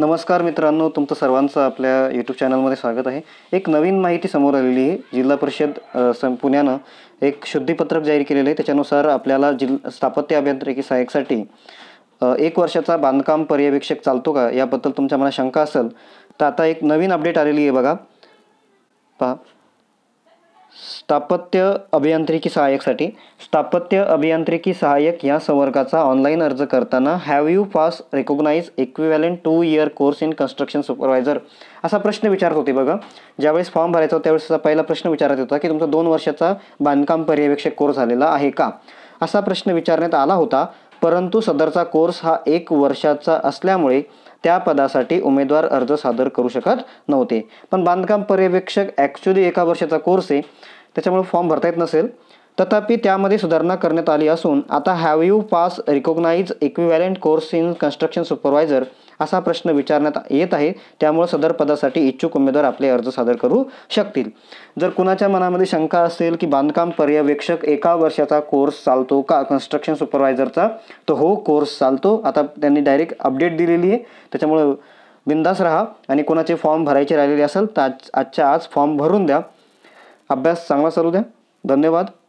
नमस्कार मित्रांनो तुमचं सर्वांचं आपल्या यूट्यूब चॅनलमध्ये स्वागत आहे एक नवीन माहिती समोर आलेली आहे जिल्हा परिषद सं पुण्यानं एक शुद्धीपत्रक जाहीर केलेलं आहे त्याच्यानुसार आपल्याला जिल स्थापत्य अभियांत्रिकी सहाय्यकसाठी एक वर्षाचा बांधकाम पर्यवेक्षक चालतो का याबद्दल तुमच्या मनात शंका असेल तर आता एक नवीन अपडेट आलेली आहे बघा पहा स्थापत्य अभियांत्रिकी सहाय्यकसाठी स्थापत्य अभियांत्रिकी सहाय्यक या संवर्गाचा ऑनलाईन अर्ज करताना have you pass recognise equivalent two year course in construction supervisor असा प्रश्न विचारत होते बघा ज्यावेळेस फॉर्म भरायचा होता त्यावेळेस पहिला प्रश्न विचारत होता की तुमचा दोन वर्षाचा बांधकाम पर्यवेक्षक कोर्स झालेला आहे का असा प्रश्न विचारण्यात आला होता परंतु सदरचा कोर्स हा एक वर्षाचा असल्यामुळे त्या पदासाठी उमेदवार अर्ज सादर करू शकत नव्हते पण बांधकाम पर्यवेक्षक ॲक्च्युली एका वर्षाचा कोर्स आहे त्याच्यामुळे फॉर्म भरता येत नसेल तथापि त्यामध्ये सुधारणा करण्यात आली असून आता have you pass recognise equivalent course in construction supervisor असा प्रश्न विचारण्यात येत आहे त्यामुळे सदर पदासाठी इच्छुक उमेदवार आपले अर्ज सादर करू शकतील जर कुणाच्या मनामध्ये शंका असेल की बांधकाम पर्यवेक्षक एका वर्षाचा कोर्स चालतो का कन्स्ट्रक्शन सुपरवायझरचा तर हो कोर्स चालतो आता त्यांनी डायरेक्ट अपडेट दिलेली आहे त्याच्यामुळे बिंदास राहा आणि कोणाचे फॉर्म भरायचे राहिलेले असेल तर आजच्या आज फॉर्म भरून द्या अभ्यास चांगला चालू द्या धन्यवाद